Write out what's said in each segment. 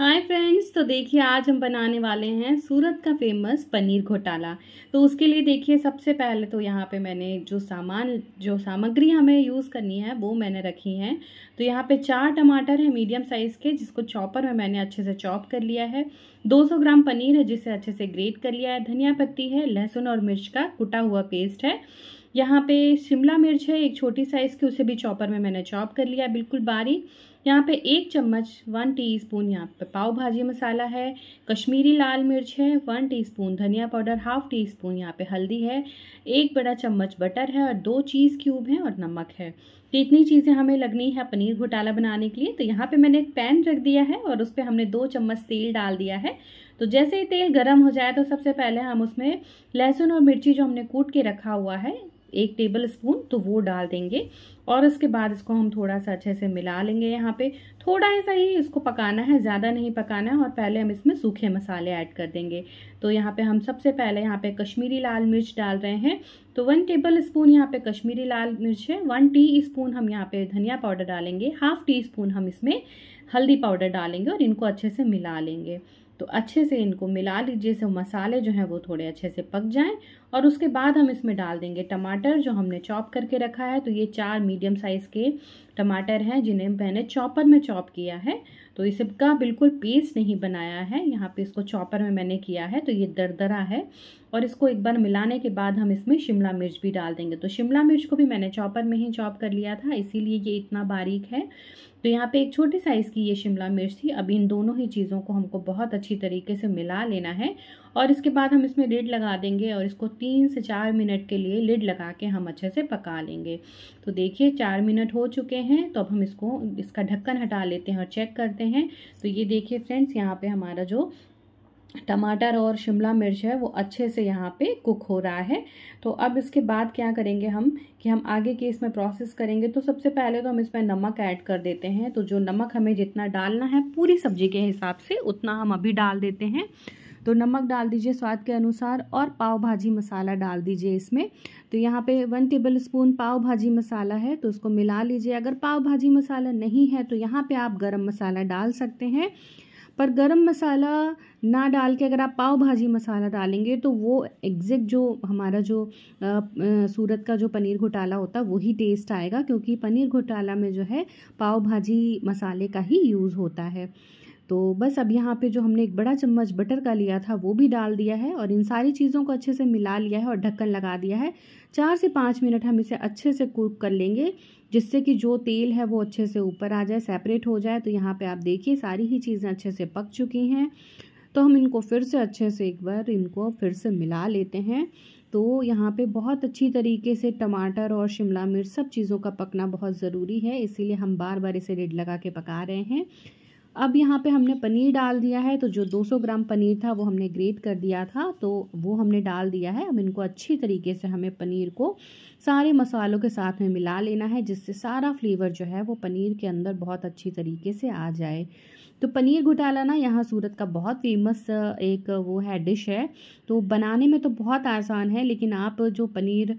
hi friends तो देखिए आज हम बनाने वाले हैं सूरत का फेमस पनीर घोटाला तो उसके लिए देखिए सबसे पहले तो यहाँ पे मैंने जो सामान जो सामग्री हमें यूज़ करनी है वो मैंने रखी है तो यहाँ पे चार टमाटर है मीडियम साइज़ के जिसको चॉपर में मैंने अच्छे से चॉप कर लिया है 200 ग्राम पनीर है जिसे अच्छे से ग्रेट कर लिया है धनिया पत्ती है लहसुन और मिर्च का कुटा हुआ पेस्ट है यहाँ पे शिमला मिर्च है एक छोटी साइज़ की उसे भी चॉपर में मैंने चॉप कर लिया बिल्कुल बारीक यहाँ पे एक चम्मच वन टीस्पून यहाँ पे पाव भाजी मसाला है कश्मीरी लाल मिर्च है वन टीस्पून धनिया पाउडर हाफ टी स्पून यहाँ पे हल्दी है एक बड़ा चम्मच बटर है और दो चीज़ क्यूब है और नमक है तो इतनी चीज़ें हमें लगनी है पनीर घोटाला बनाने के लिए तो यहाँ पे मैंने एक पैन रख दिया है और उस पर हमने दो चम्मच तेल डाल दिया है तो जैसे ही तेल गर्म हो जाए तो सबसे पहले हम उसमें लहसुन और मिर्ची जो हमने कूट के रखा हुआ है एक टेबल स्पून तो वो डाल देंगे और उसके बाद इसको हम थोड़ा सा अच्छे से मिला लेंगे यहाँ पे थोड़ा ऐसा ही इसको पकाना है ज़्यादा नहीं पकाना है और पहले हम इसमें सूखे मसाले ऐड कर देंगे तो यहाँ पे हम सबसे पहले यहाँ पे कश्मीरी लाल मिर्च डाल रहे हैं तो वन टेबल स्पून यहाँ पे कश्मीरी लाल मिर्च है वन टी स्पून हम यहाँ पे धनिया पाउडर डालेंगे हाफ टी स्पून हम इसमें हल्दी पाउडर डालेंगे और इनको अच्छे से मिला लेंगे तो अच्छे से इनको मिला लीजिए जो मसाले जो हैं वो थोड़े अच्छे से पक जाएं और उसके बाद हम इसमें डाल देंगे टमाटर जो हमने चॉप करके रखा है तो ये चार मीडियम साइज़ के टमाटर हैं जिन्हें मैंने चॉपर में चॉप किया है तो इसका बिल्कुल पेस्ट नहीं बनाया है यहाँ पे इसको चॉपर में मैंने किया है तो ये दरदरा है और इसको एक बार मिलाने के बाद हम इसमें शिमला मिर्च भी डाल देंगे तो शिमला मिर्च को भी मैंने चॉपर में ही चॉप कर लिया था इसीलिए ये इतना बारीक है तो यहाँ पे एक छोटी साइज़ की ये शिमला मिर्च थी अब इन दोनों ही चीज़ों को हमको बहुत अच्छी तरीके से मिला लेना है और इसके बाद हम इसमें लिड लगा देंगे और इसको तीन से चार मिनट के लिए लिड लगा के हम अच्छे से पका लेंगे तो देखिए चार मिनट हो चुके हैं तो अब हम इसको इसका ढक्कन हटा लेते हैं और चेक करते हैं तो ये देखिए फ्रेंड्स यहाँ पर हमारा जो टमाटर और शिमला मिर्च है वो अच्छे से यहाँ पे कुक हो रहा है तो अब इसके बाद क्या करेंगे हम कि हम आगे के इसमें प्रोसेस करेंगे तो सबसे पहले तो हम इसमें नमक ऐड कर देते हैं तो जो नमक हमें जितना डालना है पूरी सब्जी के हिसाब से उतना हम अभी डाल देते हैं तो नमक डाल दीजिए स्वाद के अनुसार और पाव भाजी मसाला डाल दीजिए इसमें तो यहाँ पे वन टेबल स्पून पाव भाजी मसाला है तो उसको मिला लीजिए अगर पाव भाजी मसाला नहीं है तो यहाँ पे आप गरम मसाला डाल सकते हैं पर गरम मसाला ना डाल के अगर आप पाव भाजी मसाला डालेंगे तो वो एग्जैक्ट जो हमारा जो आ, आ, सूरत का जो पनीर घोटाला होता है वही टेस्ट आएगा क्योंकि पनीर घोटाला में जो है पाव भाजी मसाले का ही यूज़ होता है तो बस अब यहाँ पे जो हमने एक बड़ा चम्मच बटर का लिया था वो भी डाल दिया है और इन सारी चीज़ों को अच्छे से मिला लिया है और ढक्कन लगा दिया है चार से पाँच मिनट हम इसे अच्छे से कुक कर लेंगे जिससे कि जो तेल है वो अच्छे से ऊपर आ जाए सेपरेट हो जाए तो यहाँ पर आप देखिए सारी ही चीज़ें अच्छे से पक चुकी हैं तो हम इनको फिर से अच्छे से एक बार इनको फिर से मिला लेते हैं तो यहाँ पे बहुत अच्छी तरीके से टमाटर और शिमला मिर्च सब चीज़ों का पकना बहुत ज़रूरी है इसीलिए हम बार बार इसे रेड लगा के पका रहे हैं अब यहाँ पे हमने पनीर डाल दिया है तो जो 200 ग्राम पनीर था वो हमने ग्रेट कर दिया था तो वो हमने डाल दिया है अब इनको अच्छी तरीके से हमें पनीर को सारे मसालों के साथ में मिला लेना है जिससे सारा फ्लेवर जो है वो पनीर के अंदर बहुत अच्छी तरीके से आ जाए तो पनीर घोटाला ना यहाँ सूरत का बहुत फेमस एक वो है डिश है तो बनाने में तो बहुत आसान है लेकिन आप जो पनीर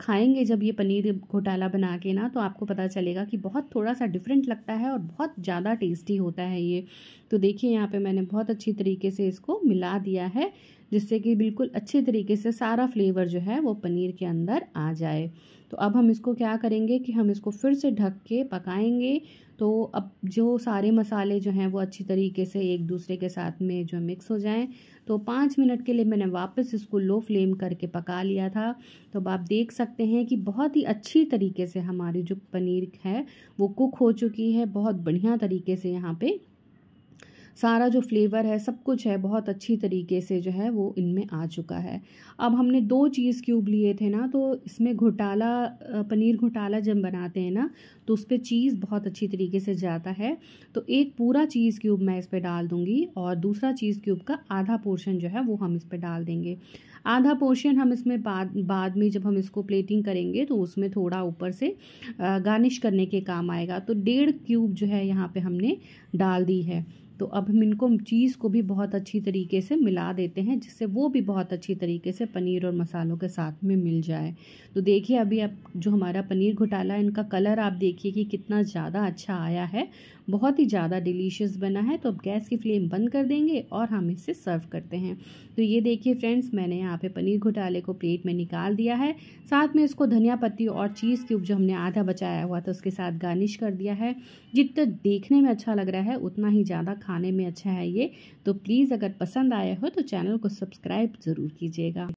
खाएंगे जब ये पनीर घोटाला बना के ना तो आपको पता चलेगा कि बहुत थोड़ा सा डिफरेंट लगता है और बहुत ज़्यादा टेस्टी होता है ये तो देखिए यहाँ पर मैंने बहुत अच्छी तरीके से इसको मिला दिया है जिससे कि बिल्कुल अच्छे तरीके से सारा फ्लेवर जो है वो पनीर के अंदर आ जाए तो अब हम इसको क्या करेंगे कि हम इसको फिर से ढक के पकाएंगे तो अब जो सारे मसाले जो हैं वो अच्छी तरीके से एक दूसरे के साथ में जो मिक्स हो जाएं तो पाँच मिनट के लिए मैंने वापस इसको लो फ्लेम करके पका लिया था तो अब आप देख सकते हैं कि बहुत ही अच्छी तरीके से हमारी जो पनीर है वो कुक हो चुकी है बहुत बढ़िया तरीके से यहाँ पर सारा जो फ्लेवर है सब कुछ है बहुत अच्छी तरीके से जो है वो इनमें आ चुका है अब हमने दो चीज़ क्यूब लिए थे ना तो इसमें घोटाला पनीर घोटाला जब बनाते हैं ना तो उस पर चीज़ बहुत अच्छी तरीके से जाता है तो एक पूरा चीज़ क्यूब मैं इस पर डाल दूँगी और दूसरा चीज़ क्यूब का आधा पोर्शन जो है वो हम इस पर डाल देंगे आधा पोर्शन हम इसमें बाद बाद में जब हम इसको प्लेटिंग करेंगे तो उसमें थोड़ा ऊपर से गार्निश करने के काम आएगा तो डेढ़ क्यूब जो है यहाँ पे हमने डाल दी है तो अब हम इनको चीज़ को भी बहुत अच्छी तरीके से मिला देते हैं जिससे वो भी बहुत अच्छी तरीके से पनीर और मसालों के साथ में मिल जाए तो देखिए अभी अब जो हमारा पनीर घोटाला इनका कलर आप देखिए कि कितना ज़्यादा अच्छा आया है बहुत ही ज़्यादा डिलीशियस बना है तो अब गैस की फ्लेम बंद कर देंगे और हम इसे सर्व करते हैं तो ये देखिए फ्रेंड्स मैंने यहाँ पे पनीर घोटाले को प्लेट में निकाल दिया है साथ में इसको धनिया पत्ती और चीज़ क्यूब जो हमने आधा बचाया हुआ था उसके साथ गार्निश कर दिया है जितना देखने में अच्छा लग रहा है उतना ही ज़्यादा खाने में अच्छा है ये तो प्लीज़ अगर पसंद आया हो तो चैनल को सब्सक्राइब ज़रूर कीजिएगा